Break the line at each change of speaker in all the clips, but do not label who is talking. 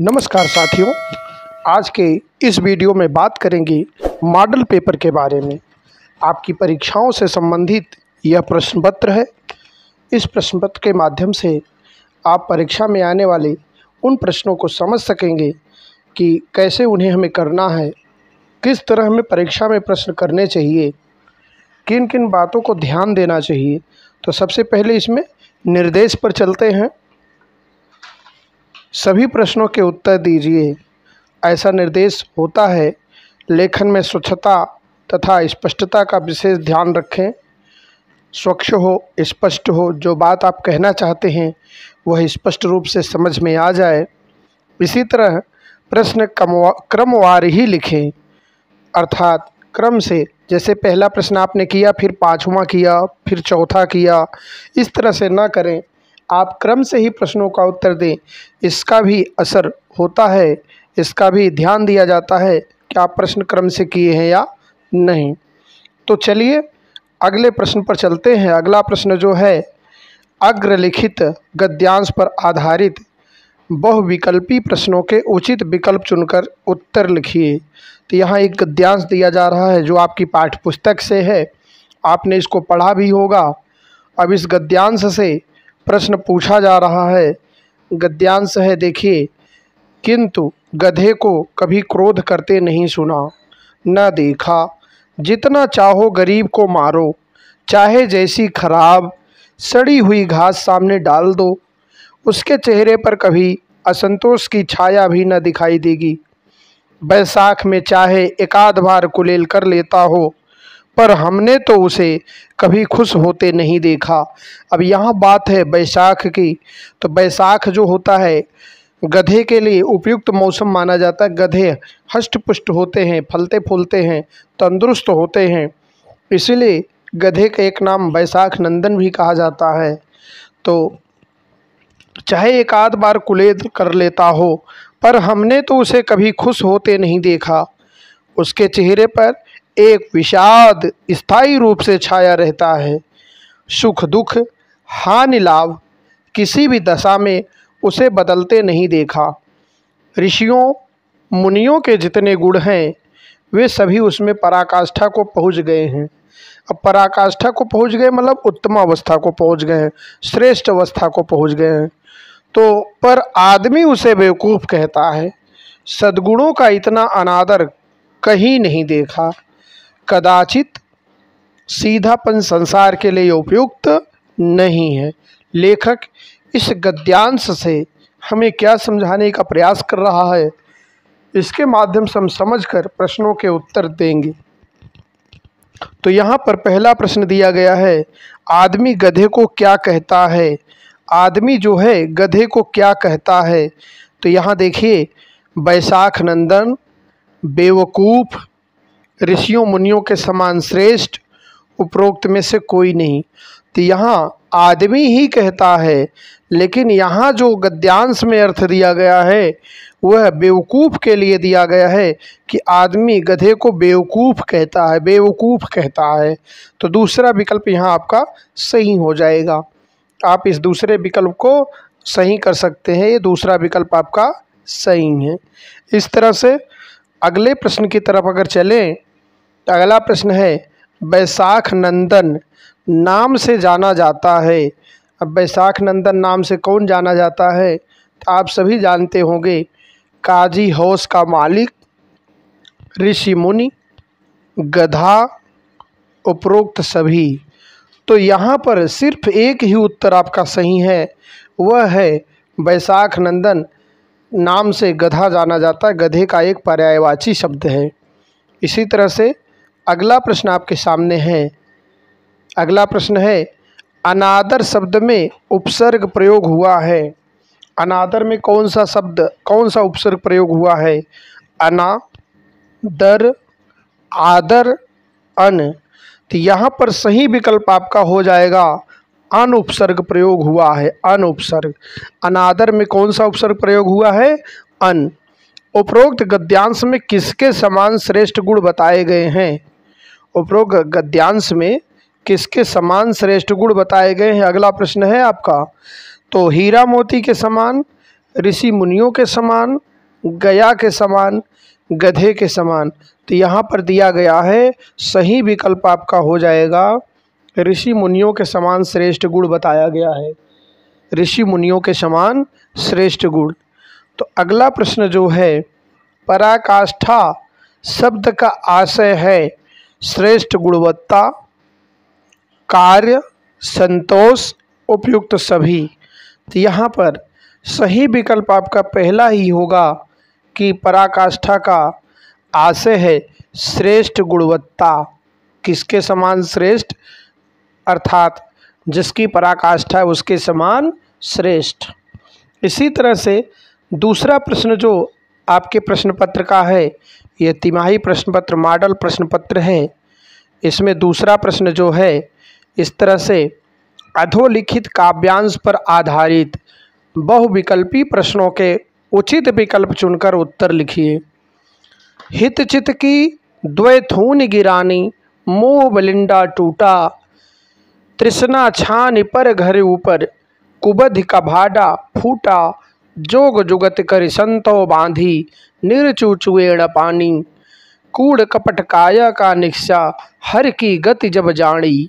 नमस्कार साथियों आज के इस वीडियो में बात करेंगे मॉडल पेपर के बारे में आपकी परीक्षाओं से संबंधित यह प्रश्न पत्र है इस प्रश्न पत्र के माध्यम से आप परीक्षा में आने वाले उन प्रश्नों को समझ सकेंगे कि कैसे उन्हें हमें करना है किस तरह हमें परीक्षा में प्रश्न करने चाहिए किन किन बातों को ध्यान देना चाहिए तो सबसे पहले इसमें निर्देश पर चलते हैं सभी प्रश्नों के उत्तर दीजिए ऐसा निर्देश होता है लेखन में स्वच्छता तथा स्पष्टता का विशेष ध्यान रखें स्वच्छ हो स्पष्ट हो जो बात आप कहना चाहते हैं वह स्पष्ट रूप से समझ में आ जाए इसी तरह प्रश्न क्रमवार ही लिखें अर्थात क्रम से जैसे पहला प्रश्न आपने किया फिर पाँचवा किया फिर चौथा किया इस तरह से ना करें आप क्रम से ही प्रश्नों का उत्तर दें इसका भी असर होता है इसका भी ध्यान दिया जाता है कि आप प्रश्न क्रम से किए हैं या नहीं तो चलिए अगले प्रश्न पर चलते हैं अगला प्रश्न जो है अग्रलिखित गद्यांश पर आधारित बहुविकल्पी प्रश्नों के उचित विकल्प चुनकर उत्तर लिखिए तो यहाँ एक गद्यांश दिया जा रहा है जो आपकी पाठ्यपुस्तक से है आपने इसको पढ़ा भी होगा अब इस गद्यांश से प्रश्न पूछा जा रहा है गद्यांश है देखिए किंतु गधे को कभी क्रोध करते नहीं सुना न देखा जितना चाहो गरीब को मारो चाहे जैसी खराब सड़ी हुई घास सामने डाल दो उसके चेहरे पर कभी असंतोष की छाया भी न दिखाई देगी बैसाख में चाहे एकाध बार कुलेल कर लेता हो पर हमने तो उसे कभी खुश होते नहीं देखा अब यहाँ बात है बैसाख की तो बैसाख जो होता है गधे के लिए उपयुक्त मौसम माना जाता है गधे हष्ट पुष्ट होते हैं फलते फूलते हैं तंदुरुस्त होते हैं इसलिए गधे का एक नाम बैसाख नंदन भी कहा जाता है तो चाहे एक आध बार कुलेद कर लेता हो पर हमने तो उसे कभी खुश होते नहीं देखा उसके चेहरे पर एक विषाद स्थायी रूप से छाया रहता है सुख दुख हानि लाभ किसी भी दशा में उसे बदलते नहीं देखा ऋषियों मुनियों के जितने गुण हैं वे सभी उसमें पराकाष्ठा को पहुंच गए हैं अब पराकाष्ठा को पहुंच गए मतलब उत्तम अवस्था को पहुंच गए हैं श्रेष्ठ अवस्था को पहुंच गए हैं तो पर आदमी उसे बेवकूफ़ कहता है सद्गुणों का इतना अनादर कहीं नहीं देखा कदाचित सीधापन संसार के लिए उपयुक्त नहीं है लेखक इस गद्यांश से हमें क्या समझाने का प्रयास कर रहा है इसके माध्यम से हम समझकर प्रश्नों के उत्तर देंगे तो यहाँ पर पहला प्रश्न दिया गया है आदमी गधे को क्या कहता है आदमी जो है गधे को क्या कहता है तो यहाँ देखिए बैसाख नंदन बेवकूफ़ ऋषियों मुनियों के समान श्रेष्ठ उपरोक्त में से कोई नहीं तो यहाँ आदमी ही कहता है लेकिन यहाँ जो गद्यांश में अर्थ दिया गया है वह बेवकूफ़ के लिए दिया गया है कि आदमी गधे को बेवकूफ़ कहता है बेवकूफ़ कहता है तो दूसरा विकल्प यहाँ आपका सही हो जाएगा आप इस दूसरे विकल्प को सही कर सकते हैं ये दूसरा विकल्प आपका सही है इस तरह से अगले प्रश्न की तरफ अगर चलें अगला प्रश्न है बैसाख नंदन नाम से जाना जाता है अब बैसाख नंदन नाम से कौन जाना जाता है तो आप सभी जानते होंगे काजी हौस का मालिक ऋषि मुनि गधा उपरोक्त सभी तो यहाँ पर सिर्फ एक ही उत्तर आपका सही है वह है बैसाख नंदन नाम से गधा जाना जाता है गधे का एक पर्यायवाची शब्द है इसी तरह से अगला प्रश्न आपके सामने है अगला प्रश्न है अनादर शब्द में उपसर्ग प्रयोग हुआ है अनादर में कौन सा शब्द कौन सा उपसर्ग प्रयोग हुआ है अना दर आदर अन तो यहाँ पर सही विकल्प आपका हो जाएगा अन उपसर्ग प्रयोग हुआ है अन उपसर्ग अनादर में कौन सा उपसर्ग प्रयोग हुआ है अन उपरोक्त गद्यांश में किसके समान श्रेष्ठ गुण बताए गए हैं उपरोक्त गद्यांश में किसके समान श्रेष्ठ गुण बताए गए हैं अगला प्रश्न है आपका तो हीरा मोती के समान ऋषि मुनियों के समान गया के समान गधे के समान तो यहाँ पर दिया गया है सही विकल्प आपका हो जाएगा ऋषि मुनियों के समान श्रेष्ठ गुण बताया गया है ऋषि मुनियों के समान श्रेष्ठ गुण तो अगला प्रश्न जो है पराकाष्ठा शब्द का आशय है श्रेष्ठ गुणवत्ता कार्य संतोष उपयुक्त सभी तो यहाँ पर सही विकल्प आपका पहला ही होगा कि पराकाष्ठा का आशय है श्रेष्ठ गुणवत्ता किसके समान श्रेष्ठ अर्थात जिसकी पराकाष्ठा है उसके समान श्रेष्ठ इसी तरह से दूसरा प्रश्न जो आपके प्रश्न पत्र का है यह तिमाही प्रश्न पत्र मॉडल प्रश्न पत्र है इसमें दूसरा प्रश्न जो है इस तरह से अधोलिखित काव्यांश पर आधारित बहुविकल्पी प्रश्नों के उचित विकल्प चुनकर उत्तर लिखिए हितचित की द्वैथून गिरानी मोह बलिंडा टूटा तृष्णा छान पर घर ऊपर कुबध का भाडा फूटा जोग जुगत कर संतो बांधी निरचुचुएण पानी कूड़ कपट काया का निक्षा हर की गति जब जानी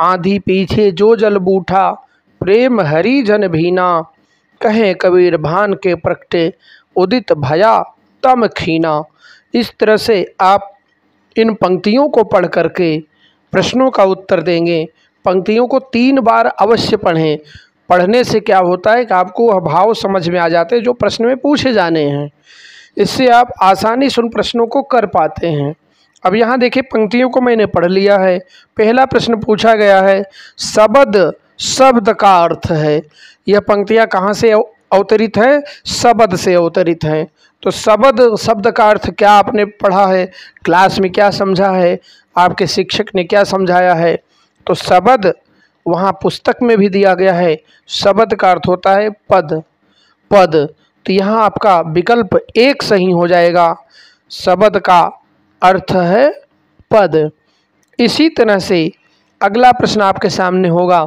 आंधी पीछे जो जल बूठा प्रेम हरि जन भीना कहें कबीर भान के प्रकटे उदित भया तम खीना इस तरह से आप इन पंक्तियों को पढ़ करके प्रश्नों का उत्तर देंगे पंक्तियों को तीन बार अवश्य पढ़ें पढ़ने से क्या होता है कि आपको वह भाव समझ में आ जाते हैं जो प्रश्न में पूछे जाने हैं इससे आप आसानी से उन प्रश्नों को कर पाते हैं अब यहाँ देखिए पंक्तियों को मैंने पढ़ लिया है पहला प्रश्न पूछा गया है शबद शब्द का अर्थ है यह पंक्तियाँ कहाँ से अवतरित हैं शबद से अवतरित हैं तो शब्द शब्द का अर्थ क्या आपने पढ़ा है क्लास में क्या समझा है आपके शिक्षक ने क्या समझाया है तो शब्द वहाँ पुस्तक में भी दिया गया है शब्द का अर्थ होता है पद पद तो यहाँ आपका विकल्प एक सही हो जाएगा शब्द का अर्थ है पद इसी तरह से अगला प्रश्न आपके सामने होगा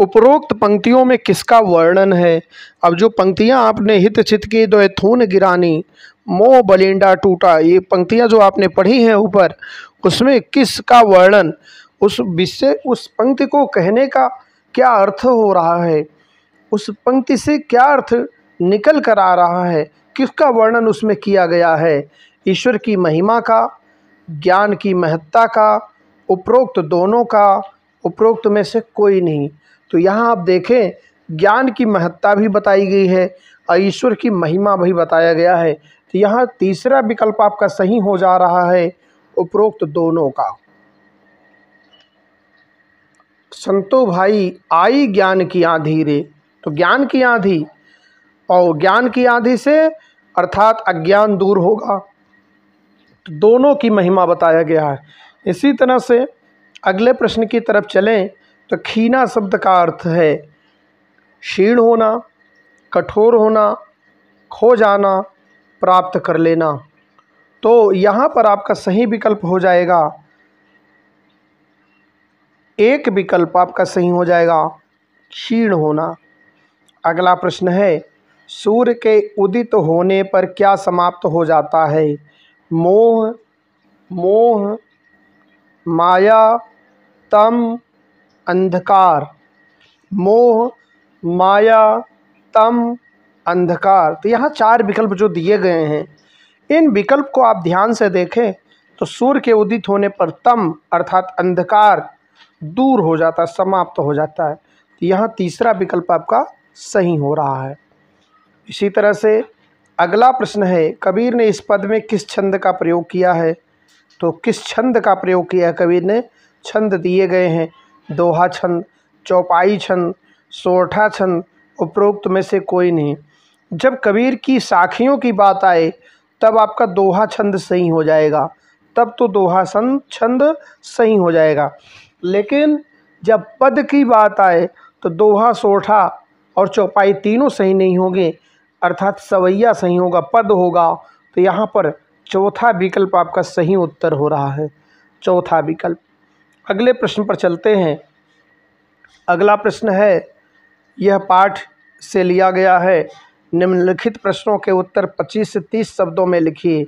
उपरोक्त पंक्तियों में किसका वर्णन है अब जो पंक्तियां आपने हित चित की दो तो थून गिरानी मोह बलिंडा टूटा ये पंक्तियां जो आपने पढ़ी हैं ऊपर उसमें किसका वर्णन उस विषय उस पंक्ति को कहने का क्या अर्थ हो रहा है उस पंक्ति से क्या अर्थ निकल कर आ रहा है किसका वर्णन उसमें किया गया है ईश्वर की महिमा का ज्ञान की महत्ता का उपरोक्त दोनों का उपरोक्त में से कोई नहीं तो यहाँ आप देखें ज्ञान की महत्ता भी बताई गई है और ईश्वर की महिमा भी बताया गया है तो यहाँ तीसरा विकल्प आपका सही हो जा रहा है उपरोक्त दोनों का संतो भाई आई ज्ञान की आंधी रे तो ज्ञान की आंधी और ज्ञान की आंधी से अर्थात अज्ञान दूर होगा तो दोनों की महिमा बताया गया है इसी तरह से अगले प्रश्न की तरफ चलें तो खीना शब्द का अर्थ है क्षीण होना कठोर होना खो जाना प्राप्त कर लेना तो यहाँ पर आपका सही विकल्प हो जाएगा एक विकल्प आपका सही हो जाएगा क्षीण होना अगला प्रश्न है सूर्य के उदित होने पर क्या समाप्त हो जाता है मोह मोह माया तम अंधकार मोह माया तम अंधकार तो यहाँ चार विकल्प जो दिए गए हैं इन विकल्प को आप ध्यान से देखें तो सूर्य के उदित होने पर तम अर्थात अंधकार दूर हो जाता है समाप्त हो जाता है तो यहाँ तीसरा विकल्प आपका सही हो रहा है इसी तरह से अगला प्रश्न है कबीर ने इस पद में किस छंद का प्रयोग किया है तो किस छंद का प्रयोग किया है कबीर ने छंद दिए गए हैं दोहा छंद चौपाई छंद सोठा छंद उपरोक्त में से कोई नहीं जब कबीर की साखियों की बात आए तब आपका दोहा छंद सही हो जाएगा तब तो दोहा छंद सही हो जाएगा लेकिन जब पद की बात आए तो दोहा सोठा और चौपाई तीनों सही नहीं होंगे अर्थात सवैया सही होगा पद होगा तो यहाँ पर चौथा विकल्प आपका सही उत्तर हो रहा है चौथा विकल्प अगले प्रश्न पर चलते हैं अगला प्रश्न है यह पाठ से लिया गया है निम्नलिखित प्रश्नों के उत्तर 25 से 30 शब्दों में लिखिए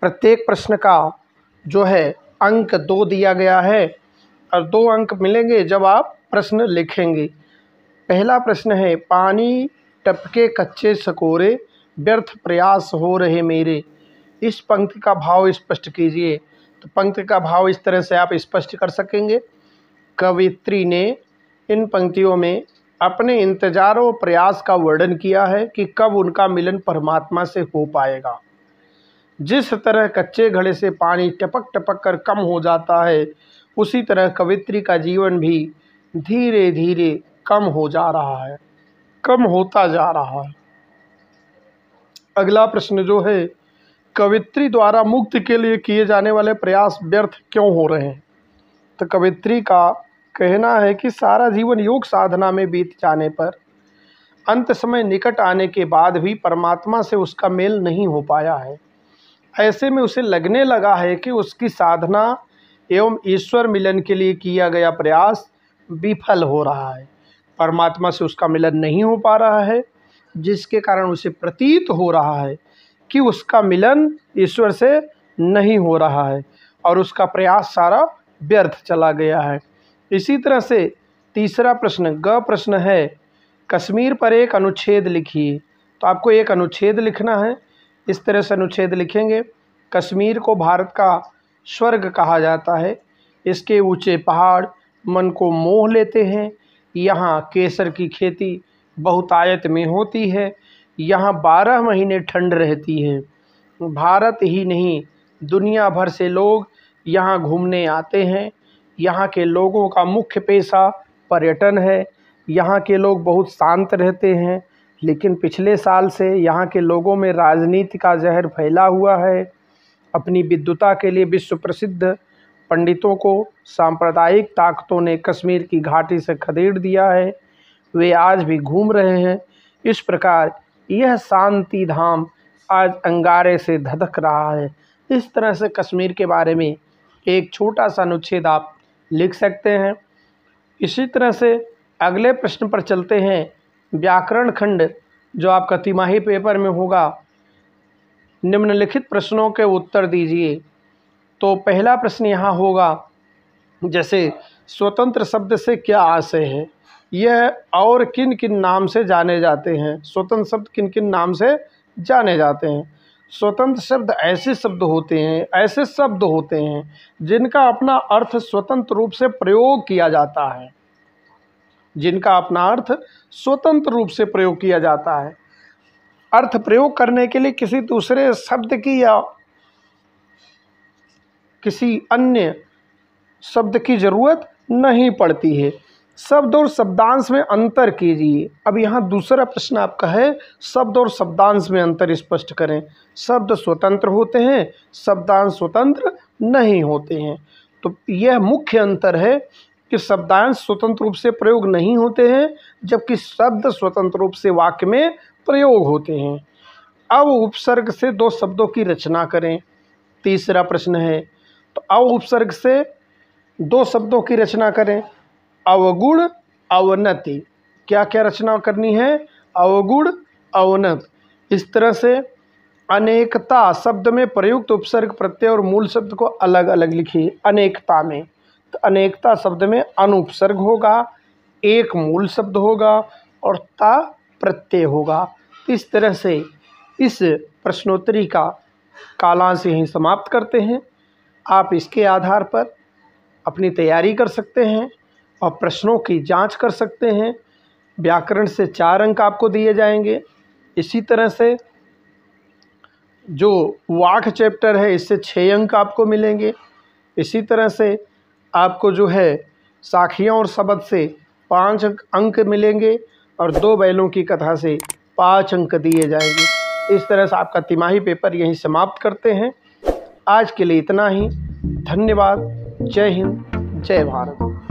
प्रत्येक प्रश्न का जो है अंक दो दिया गया है और दो अंक मिलेंगे जब आप प्रश्न लिखेंगे पहला प्रश्न है पानी टपके कच्चे सकोरे व्यर्थ प्रयास हो रहे मेरे इस पंक्ति का भाव स्पष्ट कीजिए तो पंक्ति का भाव इस तरह से आप स्पष्ट कर सकेंगे कवित्री ने इन पंक्तियों में अपने इंतजारों प्रयास का वर्णन किया है कि कब उनका मिलन परमात्मा से हो पाएगा जिस तरह कच्चे घड़े से पानी टपक टपक कर कम हो जाता है उसी तरह कवित्री का जीवन भी धीरे धीरे कम हो जा रहा है कम होता जा रहा है अगला प्रश्न जो है कवित्री द्वारा मुक्त के लिए किए जाने वाले प्रयास व्यर्थ क्यों हो रहे हैं तो कवित्री का कहना है कि सारा जीवन योग साधना में बीत जाने पर अंत समय निकट आने के बाद भी परमात्मा से उसका मेल नहीं हो पाया है ऐसे में उसे लगने लगा है कि उसकी साधना एवं ईश्वर मिलन के लिए किया गया प्रयास विफल हो रहा है परमात्मा से उसका मिलन नहीं हो पा रहा है जिसके कारण उसे प्रतीत हो रहा है कि उसका मिलन ईश्वर से नहीं हो रहा है और उसका प्रयास सारा व्यर्थ चला गया है इसी तरह से तीसरा प्रश्न ग प्रश्न है कश्मीर पर एक अनुच्छेद लिखिए तो आपको एक अनुच्छेद लिखना है इस तरह से अनुच्छेद लिखेंगे कश्मीर को भारत का स्वर्ग कहा जाता है इसके ऊंचे पहाड़ मन को मोह लेते हैं यहाँ केसर की खेती बहुतायत में होती है यहाँ बारह महीने ठंड रहती है भारत ही नहीं दुनिया भर से लोग यहाँ घूमने आते हैं यहाँ के लोगों का मुख्य पेशा पर्यटन है यहाँ के लोग बहुत शांत रहते हैं लेकिन पिछले साल से यहाँ के लोगों में राजनीति का जहर फैला हुआ है अपनी विद्वता के लिए विश्व प्रसिद्ध पंडितों को सांप्रदायिक ताकतों ने कश्मीर की घाटी से खदेड़ दिया है वे आज भी घूम रहे हैं इस प्रकार यह शांति धाम आज अंगारे से धधक रहा है इस तरह से कश्मीर के बारे में एक छोटा सा अनुच्छेद आप लिख सकते हैं इसी तरह से अगले प्रश्न पर चलते हैं व्याकरण खंड जो आपका तिमाही पेपर में होगा निम्नलिखित प्रश्नों के उत्तर दीजिए तो पहला प्रश्न यहाँ होगा जैसे स्वतंत्र शब्द से क्या आशय है यह और किन किन नाम से जाने जाते हैं स्वतंत्र शब्द किन किन नाम से जाने जाते हैं स्वतंत्र शब्द ऐसे शब्द होते हैं ऐसे शब्द होते हैं जिनका अपना अर्थ स्वतंत्र रूप से प्रयोग किया जाता है जिनका अपना अर्थ स्वतंत्र रूप से प्रयोग किया जाता है अर्थ प्रयोग करने के लिए किसी दूसरे शब्द की या किसी अन्य शब्द की ज़रूरत नहीं पड़ती है शब्द और शब्दांश में अंतर कीजिए अब यहाँ दूसरा प्रश्न आपका है शब्द और शब्दांश में अंतर स्पष्ट करें शब्द स्वतंत्र होते हैं शब्दांश स्वतंत्र नहीं होते हैं तो यह मुख्य अंतर है कि शब्दांश स्वतंत्र रूप से प्रयोग नहीं होते हैं जबकि शब्द स्वतंत्र रूप से वाक्य में प्रयोग होते हैं अव उपसर्ग से दो शब्दों की रचना करें तीसरा प्रश्न है तो अव उपसर्ग से दो शब्दों की रचना करें अवगुण अवनति क्या क्या रचना करनी है अवगुण अवनत इस तरह से अनेकता शब्द में प्रयुक्त उपसर्ग प्रत्यय और मूल शब्द को अलग अलग लिखिए अनेकता में तो अनेकता शब्द में अनुपसर्ग होगा एक मूल शब्द होगा और ता प्रत्यय होगा इस तरह से इस प्रश्नोत्तरी का कालांश यहीं समाप्त करते हैं आप इसके आधार पर अपनी तैयारी कर सकते हैं और प्रश्नों की जांच कर सकते हैं व्याकरण से चार अंक आपको दिए जाएंगे इसी तरह से जो वाक चैप्टर है इससे छः अंक आपको मिलेंगे इसी तरह से आपको जो है साखियाँ और शब्द से पाँच अंक मिलेंगे और दो बैलों की कथा से पाँच अंक दिए जाएंगे इस तरह से आपका तिमाही पेपर यहीं समाप्त करते हैं आज के लिए इतना ही धन्यवाद जय हिंद जय भारत